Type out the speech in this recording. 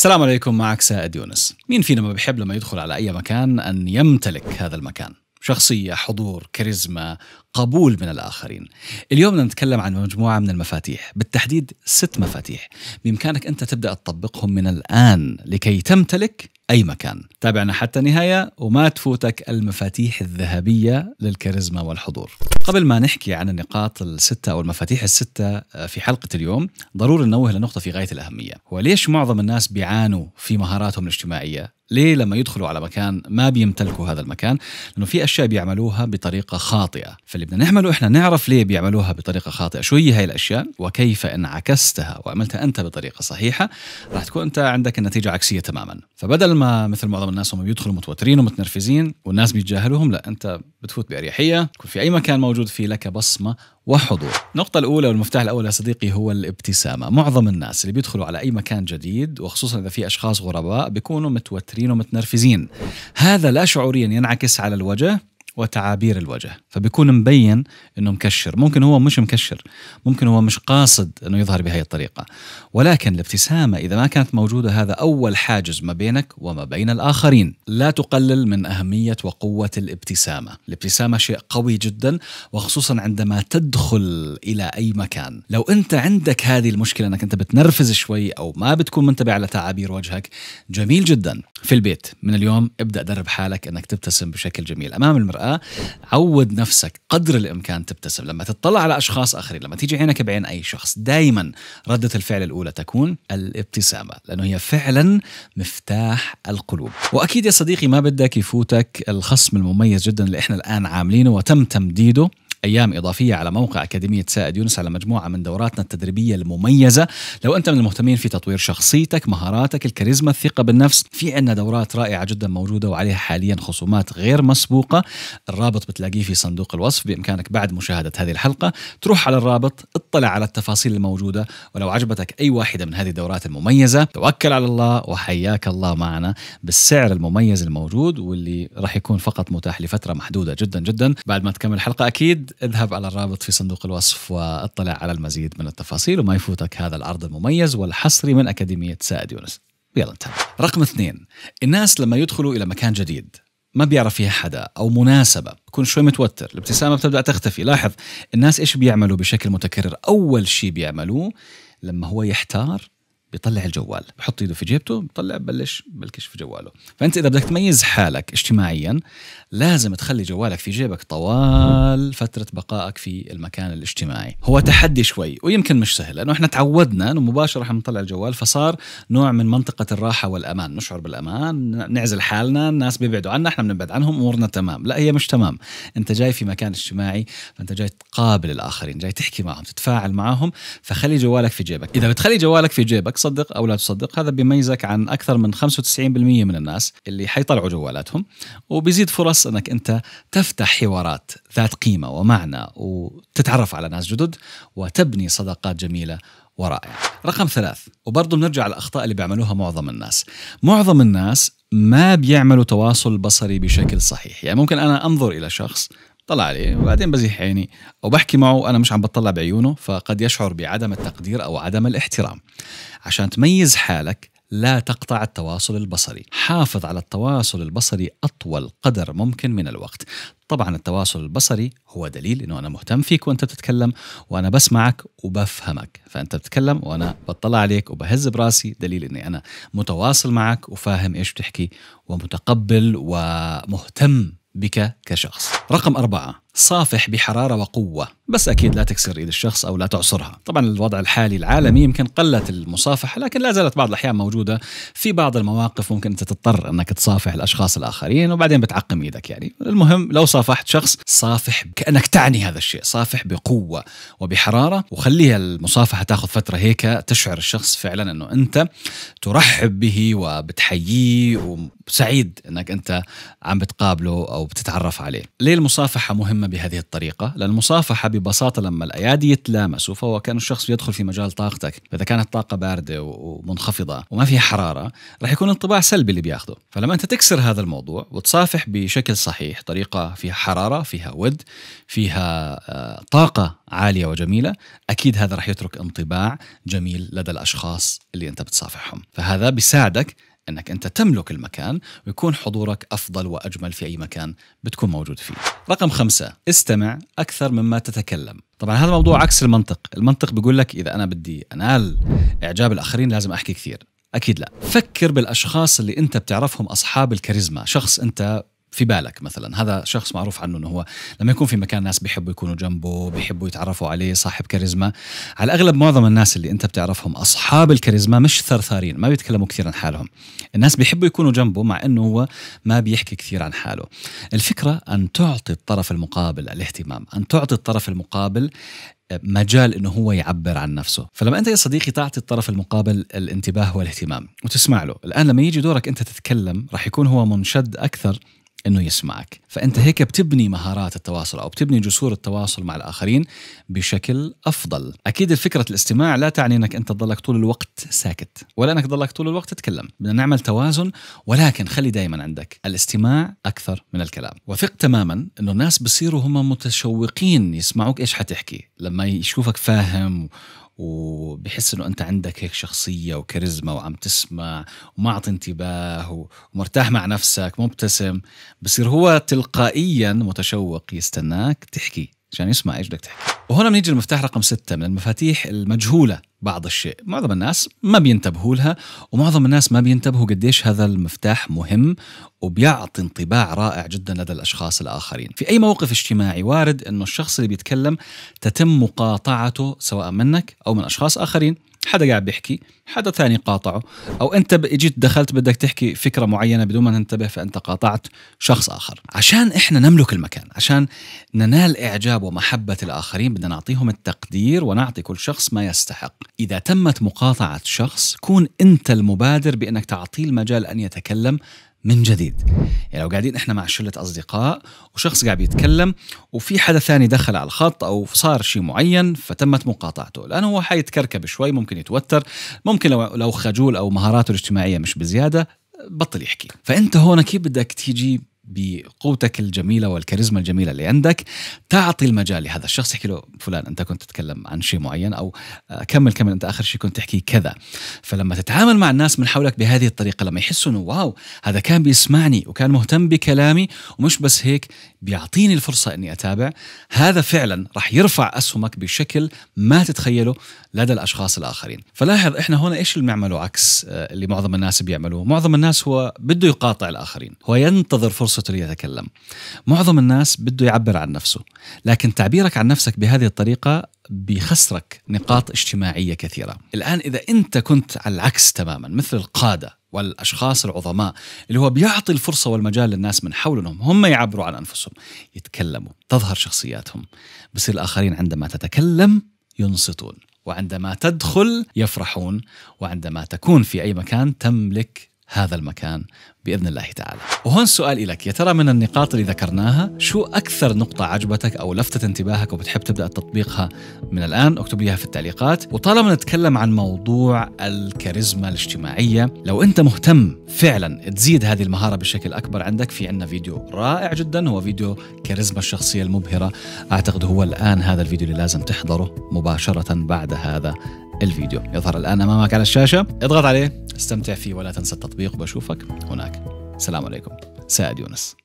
السلام عليكم معك سائد يونس مين فينا ما بيحب لما يدخل على أي مكان أن يمتلك هذا المكان شخصية حضور كاريزما قبول من الآخرين اليوم بدنا نتكلم عن مجموعة من المفاتيح بالتحديد ست مفاتيح بإمكانك أنت تبدأ تطبقهم من الآن لكي تمتلك أي مكان تابعنا حتى النهاية وما تفوتك المفاتيح الذهبية للكاريزما والحضور قبل ما نحكي عن النقاط الستة أو المفاتيح الستة آه، في حلقة اليوم ضروري ننوه لنقطة في غاية الأهمية هو ليش معظم الناس بيعانوا في مهاراتهم الاجتماعية ليه لما يدخلوا على مكان ما بيمتلكوا هذا المكان؟ لانه في اشياء بيعملوها بطريقه خاطئه، فاللي بدنا نعمله احنا نعرف ليه بيعملوها بطريقه خاطئه، شو هي هاي الاشياء؟ وكيف ان عكستها وعملتها انت بطريقه صحيحه، راح تكون انت عندك النتيجه عكسيه تماما، فبدل ما مثل معظم الناس هم بيدخلوا متوترين ومتنرفزين والناس بيتجاهلوهم لا انت بتفوت باريحيه تكون في اي مكان موجود فيه لك بصمه وحضور النقطة الأولى والمفتاح الأول يا صديقي هو الابتسامة معظم الناس اللي بيدخلوا على أي مكان جديد وخصوصا إذا في أشخاص غرباء بيكونوا متوترين ومتنرفزين هذا لا شعوريا ينعكس على الوجه وتعابير الوجه فبيكون مبين انه مكشر ممكن هو مش مكشر ممكن هو مش قاصد انه يظهر بهذه الطريقه ولكن الابتسامه اذا ما كانت موجوده هذا اول حاجز ما بينك وما بين الاخرين لا تقلل من اهميه وقوه الابتسامه الابتسامه شيء قوي جدا وخصوصا عندما تدخل الى اي مكان لو انت عندك هذه المشكله انك انت بتنرفز شوي او ما بتكون منتبه على تعابير وجهك جميل جدا في البيت من اليوم ابدا درب حالك انك تبتسم بشكل جميل امام المراه الحلقه عود نفسك قدر الامكان تبتسم لما تطلع على اشخاص اخرين لما تيجي عينك بعين اي شخص دائما رده الفعل الاولى تكون الابتسامه لانه هي فعلا مفتاح القلوب واكيد يا صديقي ما بدك يفوتك الخصم المميز جدا اللي احنا الان عاملينه وتم تمديده أيام إضافية على موقع أكاديمية سائد يونس على مجموعة من دوراتنا التدريبية المميزة لو أنت من المهتمين في تطوير شخصيتك مهاراتك الكاريزما الثقة بالنفس في عندنا دورات رائعة جدا موجودة وعليها حاليا خصومات غير مسبوقة الرابط بتلاقيه في صندوق الوصف بإمكانك بعد مشاهدة هذه الحلقة تروح على الرابط اطلع على التفاصيل الموجودة ولو عجبتك أي واحدة من هذه الدورات المميزة توكل على الله وحياك الله معنا بالسعر المميز الموجود واللي راح يكون فقط متاح لفترة محدودة جدا جدا بعد ما تكمل الحلقة أكيد اذهب على الرابط في صندوق الوصف واطلع على المزيد من التفاصيل وما يفوتك هذا العرض المميز والحصري من أكاديمية سائد يونس يلا انتهى رقم اثنين الناس لما يدخلوا إلى مكان جديد ما بيعرف فيها حدا او مناسبه بكون شوي متوتر الابتسامه بتبدا تختفي لاحظ الناس ايش بيعملوا بشكل متكرر اول شيء بيعملوه لما هو يحتار بيطلع الجوال بحط ايده في جيبته بيطلع ببلش بلكش في جواله فانت اذا بدك تميز حالك اجتماعيا لازم تخلي جوالك في جيبك طوال فتره بقائك في المكان الاجتماعي هو تحدي شوي ويمكن مش سهل لانه احنا تعودنا انه مباشره احنا بنطلع الجوال فصار نوع من منطقه الراحه والامان نشعر بالامان نعزل حالنا الناس بيبعدوا عنا احنا بنبعد عنهم امورنا تمام لا هي مش تمام انت جاي في مكان اجتماعي فانت جاي تقابل الاخرين جاي تحكي معهم تتفاعل معهم فخلي جوالك في جيبك اذا بتخلي جوالك في جيبك تصدق او لا تصدق هذا بيميزك عن اكثر من 95% من الناس اللي حيطلعوا جوالاتهم وبيزيد فرص انك انت تفتح حوارات ذات قيمه ومعنى وتتعرف على ناس جدد وتبني صداقات جميله ورائعه. رقم ثلاث وبرضه بنرجع للاخطاء اللي بيعملوها معظم الناس. معظم الناس ما بيعملوا تواصل بصري بشكل صحيح، يعني ممكن انا انظر الى شخص طلع عليه وبعدين بزيح عيني وبحكي معه انا مش عم بطلع بعيونه فقد يشعر بعدم التقدير او عدم الاحترام عشان تميز حالك لا تقطع التواصل البصري حافظ على التواصل البصري أطول قدر ممكن من الوقت طبعا التواصل البصري هو دليل أنه أنا مهتم فيك وأنت بتتكلم وأنا بسمعك وبفهمك فأنت بتتكلم وأنا بطلع عليك وبهز براسي دليل أني أنا متواصل معك وفاهم إيش بتحكي ومتقبل ومهتم بك كشخص رقم أربعة صافح بحراره وقوه بس اكيد لا تكسر ايد الشخص او لا تعصرها طبعا الوضع الحالي العالمي يمكن قلت المصافحه لكن لا زالت بعض الاحيان موجوده في بعض المواقف ممكن انت تضطر انك تصافح الاشخاص الاخرين وبعدين بتعقم ايدك يعني المهم لو صافحت شخص صافح كانك تعني هذا الشيء صافح بقوه وبحراره وخليها المصافحه تاخذ فتره هيك تشعر الشخص فعلا انه انت ترحب به وبتحييه وسعيد انك انت عم بتقابله او بتتعرف عليه ليه المصافحه مهمه بهذه الطريقة لأن المصافحة ببساطة لما الأيادي يتلامسوا فهو كان الشخص يدخل في مجال طاقتك فإذا كانت طاقة باردة ومنخفضة وما فيها حرارة راح يكون انطباع سلبي اللي بياخده فلما أنت تكسر هذا الموضوع وتصافح بشكل صحيح طريقة فيها حرارة فيها ود فيها آه، طاقة عالية وجميلة أكيد هذا راح يترك انطباع جميل لدى الأشخاص اللي أنت بتصافحهم فهذا بيساعدك انك انت تملك المكان ويكون حضورك افضل واجمل في اي مكان بتكون موجود فيه. رقم خمسة استمع اكثر مما تتكلم. طبعا هذا الموضوع عكس المنطق، المنطق بيقول لك اذا انا بدي انال اعجاب الاخرين لازم احكي كثير. اكيد لا، فكر بالاشخاص اللي انت بتعرفهم اصحاب الكاريزما، شخص انت في بالك مثلا هذا شخص معروف عنه انه هو لما يكون في مكان ناس بيحبوا يكونوا جنبه بيحبوا يتعرفوا عليه صاحب كاريزما على الاغلب معظم الناس اللي انت بتعرفهم اصحاب الكاريزما مش ثرثارين ما بيتكلموا كثير عن حالهم الناس بيحبوا يكونوا جنبه مع انه هو ما بيحكي كثير عن حاله الفكره ان تعطي الطرف المقابل الاهتمام ان تعطي الطرف المقابل مجال انه هو يعبر عن نفسه فلما انت يا صديقي تعطي الطرف المقابل الانتباه والاهتمام وتسمع له الان لما يجي دورك انت تتكلم راح يكون هو منشد اكثر انه يسمعك فانت هيك بتبني مهارات التواصل او بتبني جسور التواصل مع الاخرين بشكل افضل اكيد فكره الاستماع لا تعني انك انت تضلك طول الوقت ساكت ولا انك تضلك طول الوقت تتكلم بدنا نعمل توازن ولكن خلي دائما عندك الاستماع اكثر من الكلام وثق تماما انه الناس بصيروا هم متشوقين يسمعوك ايش حتحكي لما يشوفك فاهم وبحس انه انت عندك هيك شخصيه وكاريزما وعم تسمع ومعطي انتباه ومرتاح مع نفسك مبتسم بصير هو تلقائيا متشوق يستناك تحكي عشان يسمع ايش بدك تحكي وهنا بنيجي المفتاح رقم ستة من المفاتيح المجهوله بعض الشيء معظم الناس ما بينتبهوا لها ومعظم الناس ما بينتبهوا قديش هذا المفتاح مهم وبيعطي انطباع رائع جدا لدى الأشخاص الآخرين في أي موقف اجتماعي وارد أنه الشخص اللي بيتكلم تتم مقاطعته سواء منك أو من أشخاص آخرين حدا قاعد بيحكي حدا ثاني قاطعه او انت اجيت دخلت بدك تحكي فكره معينه بدون ما تنتبه فانت قاطعت شخص اخر عشان احنا نملك المكان عشان ننال اعجاب ومحبه الاخرين بدنا نعطيهم التق التقدير ونعطي كل شخص ما يستحق إذا تمت مقاطعة شخص كون أنت المبادر بأنك تعطيه المجال أن يتكلم من جديد يعني لو قاعدين احنا مع شله اصدقاء وشخص قاعد يتكلم وفي حدا ثاني دخل على الخط او صار شيء معين فتمت مقاطعته لانه هو حيتكركب شوي ممكن يتوتر ممكن لو لو خجول او مهاراته الاجتماعيه مش بزياده بطل يحكي فانت هون كيف بدك تيجي بقوتك الجميله والكاريزما الجميله اللي عندك تعطي المجال لهذا الشخص يحكي له فلان انت كنت تتكلم عن شيء معين او آه، كمل كمل انت اخر شيء كنت تحكي كذا فلما تتعامل مع الناس من حولك بهذه الطريقه لما يحسوا انه واو هذا كان بيسمعني وكان مهتم بكلامي ومش بس هيك بيعطيني الفرصه اني اتابع هذا فعلا راح يرفع اسهمك بشكل ما تتخيله لدى الاشخاص الاخرين فلاحظ احنا هنا ايش اللي بنعمله عكس آه، اللي معظم الناس بيعملوه معظم الناس هو بده يقاطع الاخرين هو ينتظر فرصته ليتكلم معظم الناس بده يعبر عن نفسه لكن تعبيرك عن نفسك بهذه الطريقه بخسرك نقاط اجتماعيه كثيره الان اذا انت كنت على العكس تماما مثل القاده والاشخاص العظماء اللي هو بيعطي الفرصه والمجال للناس من حولهم هم يعبروا عن انفسهم يتكلموا تظهر شخصياتهم بصير الاخرين عندما تتكلم ينصتون وعندما تدخل يفرحون وعندما تكون في اي مكان تملك هذا المكان باذن الله تعالى. وهون سؤال لك يا ترى من النقاط اللي ذكرناها شو اكثر نقطه عجبتك او لفتت انتباهك وبتحب تبدا تطبيقها من الان اكتب لي في التعليقات وطالما نتكلم عن موضوع الكاريزما الاجتماعيه لو انت مهتم فعلا تزيد هذه المهاره بشكل اكبر عندك في عندنا فيديو رائع جدا هو فيديو كاريزما الشخصيه المبهره اعتقد هو الان هذا الفيديو اللي لازم تحضره مباشره بعد هذا الفيديو يظهر الآن أمامك على الشاشة اضغط عليه استمتع فيه ولا تنسى التطبيق وبشوفك هناك السلام عليكم سعد يونس